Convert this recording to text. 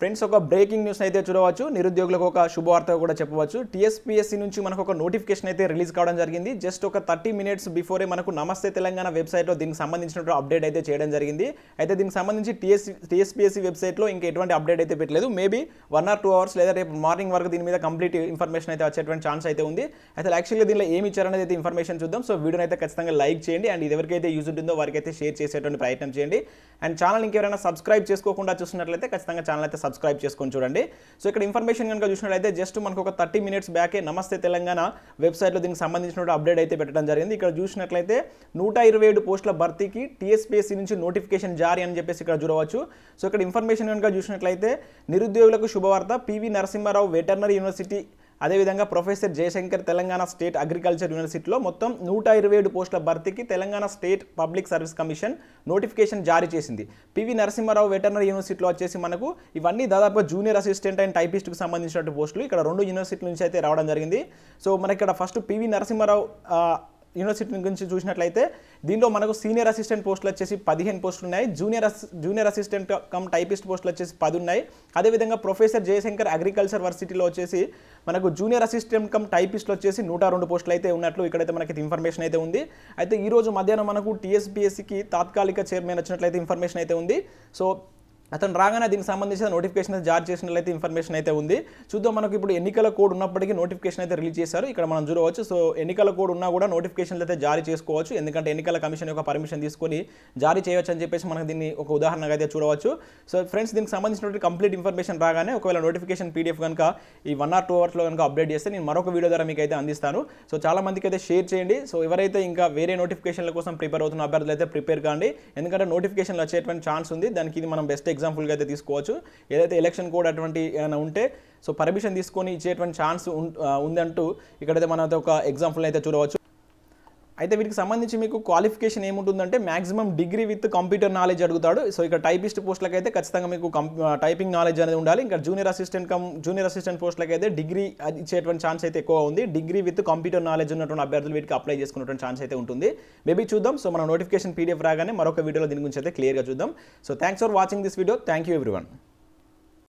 friends ఒక breaking news అయితే చూడవచ్చు నిరుద్యోగులకు ఒక శుభవార్త కూడా చెప్పవచ్చు టీఎస్పీఎస్సీ నుంచి మనకు ఒక నోటిఫికేషన్ అయితే రిలీజ్ కావడం జరిగింది జస్ట్ ఒక థర్టీ మినిట్స్ బిఫోరే మనకు నమస్తే తెలంగాణ వెబ్సైట్లో దీనికి సంబంధించిన అప్డేట్ అయితే చేయడం జరిగింది అయితే దీనికి సంబంధించి టీఎస్ టీఎస్పీఎస్సీ వెబ్సైట్లో ఇంకా ఎటువంటి అప్డేట్ అయితే పెట్టలేదు maybe one or two hours లేదా రేపు మార్నింగ్ వరకు దీని మీద కంప్లీట్ ఇన్ఫర్మేషన్ అయితే వచ్చేటువంటి ఛాన్స్ అయితే ఉంది అయితే యాక్చువల్గా దీనిలో ఏమి ఇచ్చారనేది అయితే ఇన్ఫర్మేషన్ చూద్దాం సో వీడియోని అయితే ఖచ్చితంగా లైక్ చేయండి అండ్ ఇది ఎవరికైతే యూజ్ ఉంటుందో వారికైతే షేర్ చేసేటువంటి ప్రయత్నం చేయండి అండ్ ఛానల్ ఇంకెవరైనా సబ్స్క్రైబ్ చేసుకోకుండా చూసినట్లయితే ఖచ్చితంగా ఛానల్ అయితే సబ్స్క్రైబ్ చేసుకొని చూడండి సో ఇక్కడ ఇన్ఫర్మేషన్ కనుక చూసినట్లయితే జస్ట్ మనకు ఒక థర్టీ మినిట్స్ బ్యాకే నమస్తే తెలంగాణ వెబ్సైట్లో దీనికి సంబంధించిన అప్డేట్ అయితే పెట్టడం జరిగింది ఇక్కడ చూసినట్లయితే నూట ఇరవై ఏడు పోస్టుల భర్తీకి టీఎస్పీఎస్సీ నుంచి నోటిఫికేషన్ జారీ అని చెప్పేసి ఇక్కడ చూడవచ్చు సో ఇక్కడ ఇన్ఫర్మేషన్ కనుక చూసినట్లయితే నిరుద్యోగులకు శుభవార్త పివి నరసింహారావు వెటర్నరీ యూనివర్సిటీ అదేవిధంగా professor Jayashankar Telangana state agriculture యూనివర్సిటీలో మొత్తం నూట ఇరవై ఏడు పోస్టుల భర్తీకి Telangana state public service commission notification జారీ చేసింది పివి నరసింహారావు వెటర్నరీ యూనివర్సిటీలో వచ్చేసి మనకు ఇవన్నీ దాదాపు జూనియర్ అసిస్టెంట్ అండ్ టైపిస్ట్కి సంబంధించినటువంటి పోస్టులు ఇక్కడ రెండు యూనివర్సిటీల నుంచి అయితే రావడం జరిగింది సో మనకి ఇక్కడ ఫస్ట్ పివి నరసింహారావు యూనివర్సిటీ గురించి చూసినట్లయితే దీనిలో మనకు సీనియర్ అసిస్టెంట్ పోస్టులు వచ్చేసి పదిహేను పోస్టులు ఉన్నాయి junior junior assistant cum typist పోస్టులు వచ్చేసి పది ఉన్నాయి అదేవిధంగా ప్రొఫెసర్ జయశంకర్ అగ్రికల్చర్ వర్సిటీలో వచ్చేసి మనకు జూనియర్ అసిస్టెంట్ కమ్ టైపిస్ట్లు వచ్చేసి నూట రెండు పోస్టులు అయితే ఉన్నట్లు ఇక్కడైతే మనకి ఇన్ఫర్మేషన్ అయితే ఉంది అయితే ఈరోజు మధ్యాహ్నం మనకు టీఎస్బిఎస్సికి తాత్కాలిక చైర్మన్ వచ్చినట్లయితే ఇన్ఫర్మేషన్ అయితే ఉంది సో అతను రాగానే దీనికి సంబంధించిన నోటిఫికేషన్ జారీ చేసినట్లయితే ఇన్ఫర్మేషన్ అయితే ఉంది చూద్దాం మనకు ఇప్పుడు ఎన్నికల కోడ్ ఉన్నప్పటికీ నోటిఫికేషన్ అయితే రిలీజ్ చేశారు ఇక్కడ మనం చూడవచ్చు సో ఎన్నికల కోడ్ ఉన్నా కూడా నోటిఫికేషన్లు అయితే జారీ చేసుకోవచ్చు ఎందుకంటే ఎన్నికల కమిషన్ యొక్క పర్మిషన్ తీసుకొని జారీ చేయవచ్చు అని చెప్పేసి మనకు దీన్ని ఒక ఉదాహరణగా అయితే చూడవచ్చు సో ఫ్రెండ్స్ దీనికి సంబంధించినటువంటి కంప్లీట్ ఇన్ఫర్మేషన్ రాగానే ఒకవేళ నోటిఫికేషన్ పీడిఎఫ్ కనుక ఈ వన్ ఆర్ టూ అవర్స్లో కనుక అప్డేట్ చేస్తే నేను మరొక వీడియో ద్వారా మీకు అయితే అందిస్తాను సో చాలా మందికి అయితే షేర్ చేయండి సో ఎవరైతే ఇంకా వేరే నోటిఫికేషన్ల కోసం ప్రిపేర్ అవుతున్న అభ్యర్థులు అయితే ప్రిపేర్ కాండి ఎందుకంటే నోటిఫికేషన్లు వచ్చేటువంటి ఛాన్స్ ఉంది దానికి ఇది మనం బెస్ట్ ఎగ్జాంపుల్గా అయితే తీసుకోవచ్చు ఏదైతే ఎలక్షన్ కోడ్ అటువంటి ఏమైనా ఉంటే సో పర్మిషన్ తీసుకొని ఇచ్చేటువంటి ఛాన్స్ ఉందంటూ ఇక్కడైతే మనం ఒక ఎగ్జాంపుల్ అయితే చూడవచ్చు అయితే వీటికి సంబంధించి మీకు క్వాలిఫికేషన్ ఏముంటుందంటే maximum degree with computer knowledge అడుగుతాడు సో ఇక్కడ టైపిస్ట్ పోస్టులకు అయితే ఖచ్చితంగా మీకు టైపింగ్ నాలెడ్జ్ అనేది ఉండాలి ఇంకా junior assistant cum junior assistant పోస్టులకు అయితే డిగ్రీ ఇచ్చేటువంటి ఛాన్స్ అయితే ఎక్కువ ఉంది డిగ్రీ విత్ కంప్యూటర్ నాలెడ్జ్ ఉన్నటువంటి అభ్యర్థులు వీటికి అప్లై చేసుకున్నటువంటి ఛాన్స్ అయితే ఉంటుంది మేబీ చూద్దాం సో మనం నోటిఫికేషన్ పీడిఎఫ్ రాగానే మరొక వీడియోలో దీని గురించి అయితే క్లియర్గా చూద్దాం so thanks for watching this video thank you everyone